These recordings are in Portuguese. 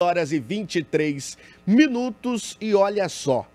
horas e 23 minutos e olha só.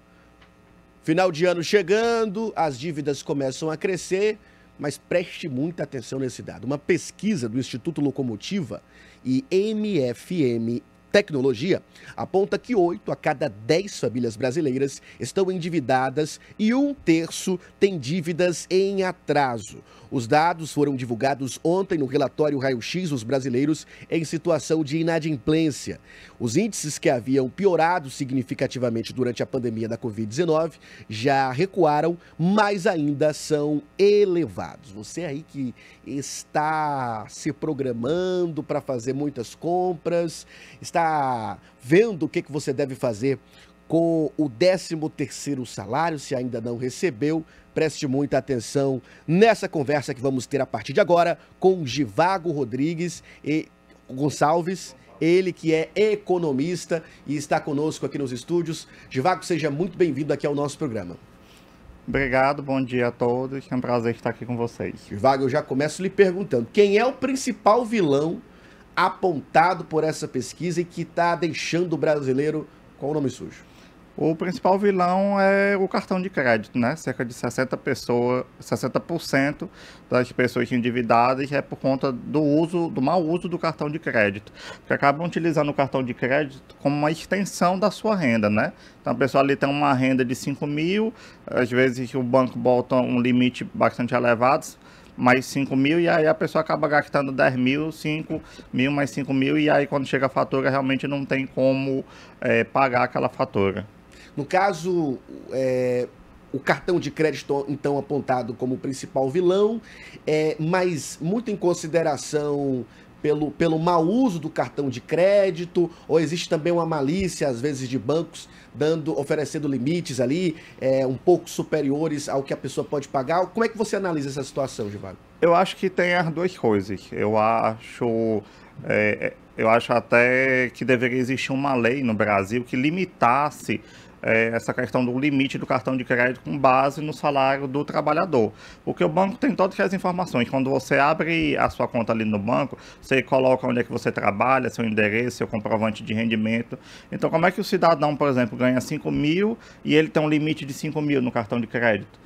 Final de ano chegando, as dívidas começam a crescer, mas preste muita atenção nesse dado. Uma pesquisa do Instituto Locomotiva e MFM tecnologia aponta que 8 a cada 10 famílias brasileiras estão endividadas e um terço tem dívidas em atraso. Os dados foram divulgados ontem no relatório Raio-X Os Brasileiros em Situação de Inadimplência. Os índices que haviam piorado significativamente durante a pandemia da Covid-19 já recuaram, mas ainda são elevados. Você aí que está se programando para fazer muitas compras, está Tá vendo o que, que você deve fazer com o 13º salário, se ainda não recebeu, preste muita atenção nessa conversa que vamos ter a partir de agora com Givago Rodrigues e Gonçalves, ele que é economista e está conosco aqui nos estúdios. Givago, seja muito bem-vindo aqui ao nosso programa. Obrigado, bom dia a todos. É um prazer estar aqui com vocês. Givago, eu já começo lhe perguntando, quem é o principal vilão apontado por essa pesquisa e que está deixando o brasileiro com o nome sujo? O principal vilão é o cartão de crédito, né? Cerca de 60 pessoas, 60% das pessoas endividadas é por conta do uso, do mau uso do cartão de crédito, que acabam utilizando o cartão de crédito como uma extensão da sua renda, né? Então a pessoa ali tem uma renda de 5 mil, às vezes o banco bota um limite bastante elevado, mais 5 mil, e aí a pessoa acaba gastando 10 mil, 5 mil mais 5 mil, e aí quando chega a fatura realmente não tem como é, pagar aquela fatura. No caso, é, o cartão de crédito, então, apontado como principal vilão, é, mas muito em consideração pelo, pelo mau uso do cartão de crédito, ou existe também uma malícia, às vezes, de bancos dando, oferecendo limites ali, é, um pouco superiores ao que a pessoa pode pagar. Como é que você analisa essa situação, Givago? Eu acho que tem as duas coisas. Eu acho. É, é, eu acho até que deveria existir uma lei no Brasil que limitasse é, essa questão do limite do cartão de crédito com base no salário do trabalhador. Porque o banco tem todas as informações. Quando você abre a sua conta ali no banco, você coloca onde é que você trabalha, seu endereço, seu comprovante de rendimento. Então, como é que o cidadão, por exemplo, ganha 5 mil e ele tem um limite de 5 mil no cartão de crédito?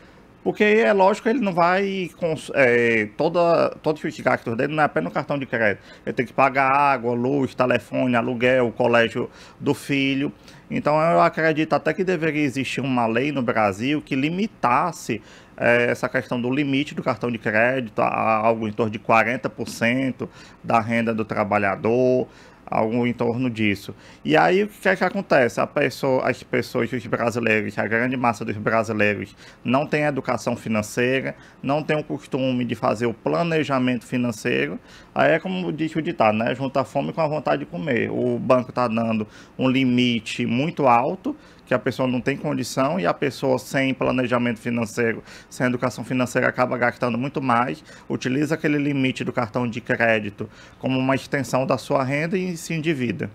Porque é lógico, ele não vai. É, toda, todos os gastos dele não é apenas no cartão de crédito. Ele tem que pagar água, luz, telefone, aluguel, colégio do filho. Então eu acredito até que deveria existir uma lei no Brasil que limitasse é, essa questão do limite do cartão de crédito a algo em torno de 40% da renda do trabalhador algo em torno disso. E aí o que é que acontece? A pessoa, as pessoas, os brasileiros, a grande massa dos brasileiros não tem educação financeira, não tem o costume de fazer o planejamento financeiro. Aí é como diz o ditado, né? Junta fome com a vontade de comer. O banco está dando um limite muito alto que a pessoa não tem condição e a pessoa sem planejamento financeiro, sem educação financeira, acaba gastando muito mais, utiliza aquele limite do cartão de crédito como uma extensão da sua renda e se endivida.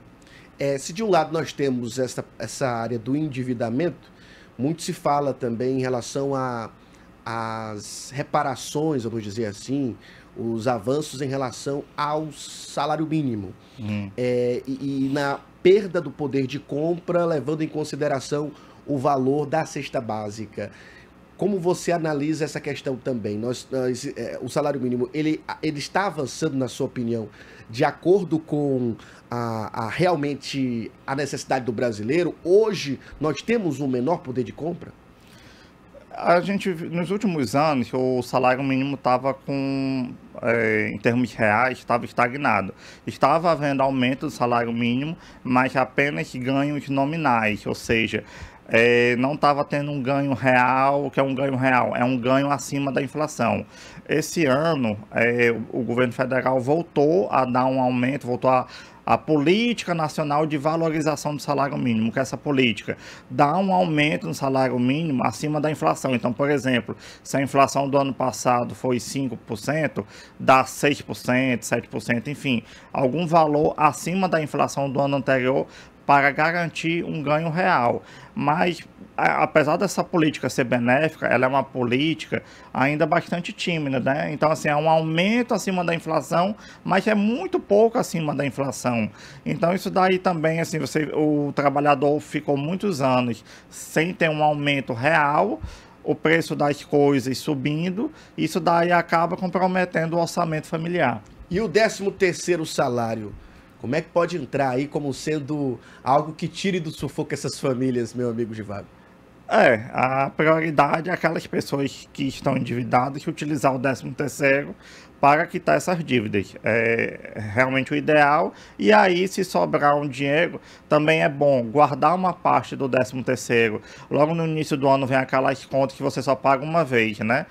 É, se de um lado nós temos essa, essa área do endividamento, muito se fala também em relação a as reparações, vamos dizer assim, os avanços em relação ao salário mínimo. Hum. É, e, e na perda do poder de compra, levando em consideração o valor da cesta básica. Como você analisa essa questão também? Nós, nós é, o salário mínimo ele, ele está avançando, na sua opinião, de acordo com a, a realmente a necessidade do brasileiro? Hoje nós temos um menor poder de compra? a gente, nos últimos anos, o salário mínimo estava com, é, em termos reais, estava estagnado. Estava havendo aumento do salário mínimo, mas apenas ganhos nominais, ou seja, é, não estava tendo um ganho real, o que é um ganho real? É um ganho acima da inflação. Esse ano, é, o governo federal voltou a dar um aumento, voltou a a política nacional de valorização do salário mínimo, que é essa política dá um aumento no salário mínimo acima da inflação. Então, por exemplo, se a inflação do ano passado foi 5%, dá 6%, 7%, enfim, algum valor acima da inflação do ano anterior para garantir um ganho real. Mas, a, apesar dessa política ser benéfica, ela é uma política ainda bastante tímida, né? Então, assim, é um aumento acima da inflação, mas é muito pouco acima da inflação. Então, isso daí também, assim, você, o trabalhador ficou muitos anos sem ter um aumento real, o preço das coisas subindo, isso daí acaba comprometendo o orçamento familiar. E o 13 terceiro salário? Como é que pode entrar aí como sendo algo que tire do sufoco essas famílias, meu amigo Givago? É, a prioridade é aquelas pessoas que estão endividadas que utilizar o 13 terceiro para quitar essas dívidas. É realmente o ideal. E aí, se sobrar um dinheiro, também é bom guardar uma parte do 13 terceiro. Logo no início do ano vem aquelas contas que você só paga uma vez, né?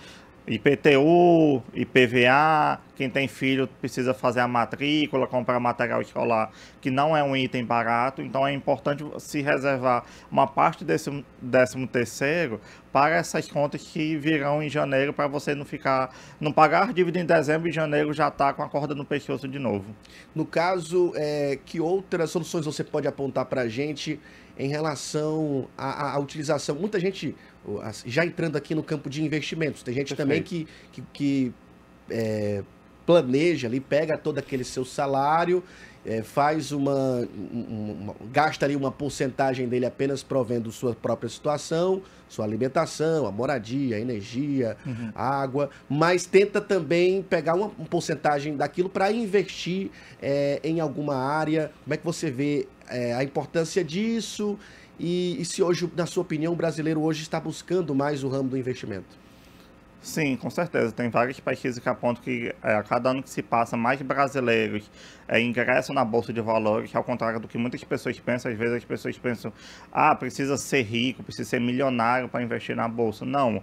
IPTU, IPVA, quem tem filho precisa fazer a matrícula, comprar material escolar, que não é um item barato. Então é importante se reservar uma parte desse 13 terceiro para essas contas que virão em janeiro para você não ficar, não pagar dívida em dezembro e janeiro já está com a corda no pescoço de novo. No caso, é, que outras soluções você pode apontar para a gente em relação à, à, utilização? Muita gente já entrando aqui no campo de investimentos, tem gente Perfeito. também que, que, que é planeja ali, pega todo aquele seu salário, é, faz uma, uma, gasta ali uma porcentagem dele apenas provendo sua própria situação, sua alimentação, a moradia, a energia, uhum. a água, mas tenta também pegar uma, uma porcentagem daquilo para investir é, em alguma área. Como é que você vê é, a importância disso? E, e se hoje, na sua opinião, o brasileiro hoje está buscando mais o ramo do investimento? Sim, com certeza. Tem várias pesquisas que apontam que é, a cada ano que se passa, mais brasileiros é, ingressam na Bolsa de Valores, ao contrário do que muitas pessoas pensam. Às vezes as pessoas pensam, ah, precisa ser rico, precisa ser milionário para investir na Bolsa. Não,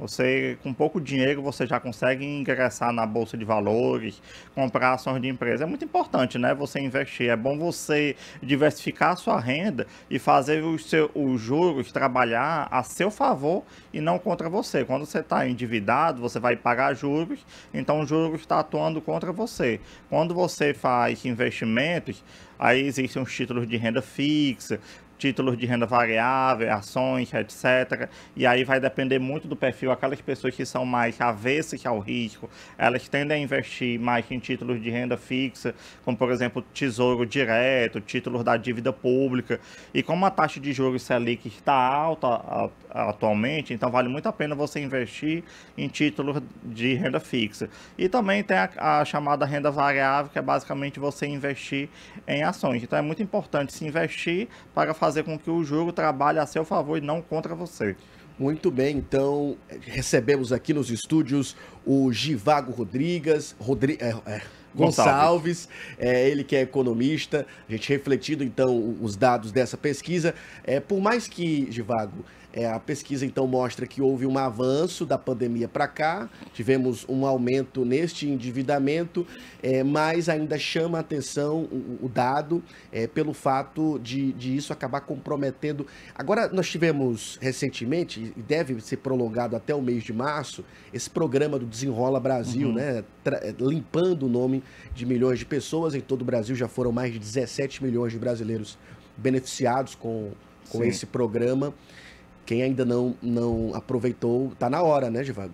você, com pouco dinheiro, você já consegue ingressar na bolsa de valores, comprar ações de empresa. É muito importante, né? Você investir. É bom você diversificar a sua renda e fazer os, seus, os juros trabalhar a seu favor e não contra você. Quando você está endividado, você vai pagar juros, então o juros está atuando contra você. Quando você faz investimentos, aí existem os títulos de renda fixa, títulos de renda variável, ações, etc. E aí vai depender muito do perfil. Aquelas pessoas que são mais avessas ao risco, elas tendem a investir mais em títulos de renda fixa, como por exemplo tesouro direto, títulos da dívida pública. E como a taxa de juros Selic está alta atualmente, então vale muito a pena você investir em títulos de renda fixa. E também tem a, a chamada renda variável, que é basicamente você investir em ações. Então é muito importante se investir para fazer fazer com que o jogo trabalhe a seu favor e não contra você. Muito bem, então recebemos aqui nos estúdios o Givago Rodrigues, Rodri... é, é, Gonçalves, Gonçalves. É, ele que é economista, a gente refletindo então os dados dessa pesquisa. É, por mais que, Givago, é, a pesquisa então mostra que houve um avanço da pandemia para cá, tivemos um aumento neste endividamento, é, mas ainda chama a atenção o, o dado é, pelo fato de, de isso acabar comprometendo. Agora, nós tivemos recentemente, e deve ser prolongado até o mês de março, esse programa do Desenrola Brasil, uhum. né? É, limpando o nome de milhões de pessoas. Em todo o Brasil já foram mais de 17 milhões de brasileiros beneficiados com, com esse programa quem ainda não, não aproveitou, tá na hora, né, Givago?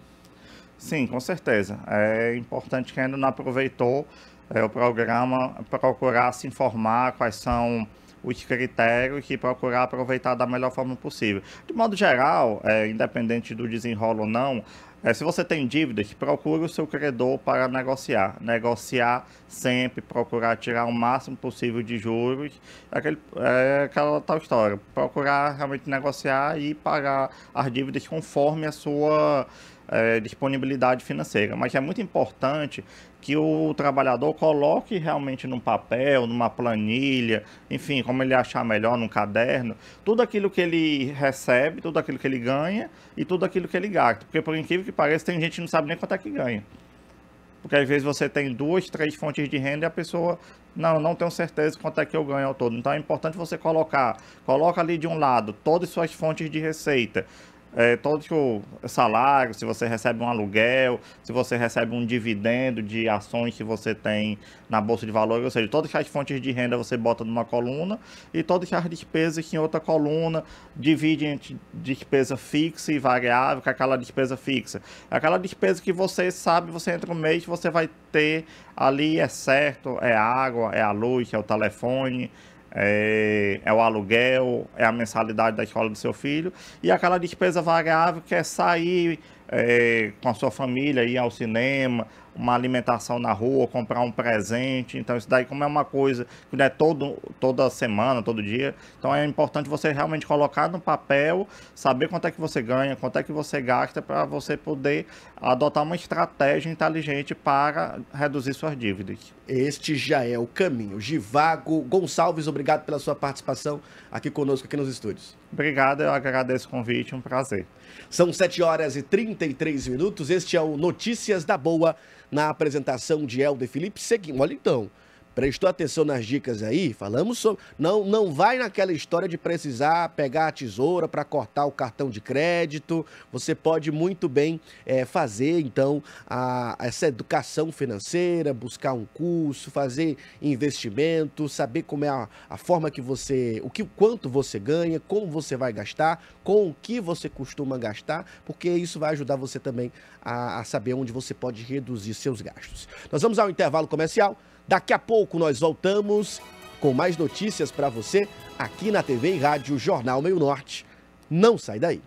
Sim, com certeza. É importante quem ainda não aproveitou é, o programa procurar se informar quais são os critérios e procurar aproveitar da melhor forma possível. De modo geral, é, independente do desenrolo ou não, é, se você tem dívidas, procure o seu credor para negociar. Negociar sempre, procurar tirar o máximo possível de juros. É aquele, é aquela tal história. Procurar realmente negociar e pagar as dívidas conforme a sua é, disponibilidade financeira. Mas é muito importante que o trabalhador coloque realmente num papel, numa planilha, enfim, como ele achar melhor, num caderno, tudo aquilo que ele recebe, tudo aquilo que ele ganha e tudo aquilo que ele gasta. Porque, por incrível que pareça, tem gente que não sabe nem quanto é que ganha. Porque às vezes você tem duas, três fontes de renda e a pessoa não, não tenho certeza quanto é que eu ganho ao todo. Então é importante você colocar, coloca ali de um lado todas as suas fontes de receita é, todo tipo, salário, se você recebe um aluguel, se você recebe um dividendo de ações que você tem na Bolsa de Valores, ou seja, todas as fontes de renda você bota numa coluna e todas as despesas em outra coluna, divide entre despesa fixa e variável, com aquela despesa fixa. Aquela despesa que você sabe, você entra no mês, você vai ter ali, é certo, é água, é a luz, é o telefone, é, é, o aluguel, é a mensalidade da escola do seu filho, e aquela despesa variável que é sair, é, com a sua família, ir ao cinema, uma alimentação na rua, comprar um presente. Então, isso daí, como é uma coisa que não é todo, toda semana, todo dia, então é importante você realmente colocar no papel, saber quanto é que você ganha, quanto é que você gasta, para você poder adotar uma estratégia inteligente para reduzir suas dívidas. Este já é o caminho. Givago Gonçalves, obrigado pela sua participação aqui conosco, aqui nos estúdios. Obrigado, eu agradeço o convite, um prazer. São 7 horas e 33 minutos. Este é o Notícias da Boa, na apresentação de Helder Felipe. Seguim. Olha então. Prestou atenção nas dicas aí? Falamos sobre. Não, não vai naquela história de precisar pegar a tesoura para cortar o cartão de crédito. Você pode muito bem é, fazer, então, a, essa educação financeira, buscar um curso, fazer investimento, saber como é a, a forma que você. o que, quanto você ganha, como você vai gastar, com o que você costuma gastar, porque isso vai ajudar você também a, a saber onde você pode reduzir seus gastos. Nós vamos ao intervalo comercial. Daqui a pouco nós voltamos com mais notícias para você aqui na TV e Rádio Jornal Meio Norte. Não sai daí.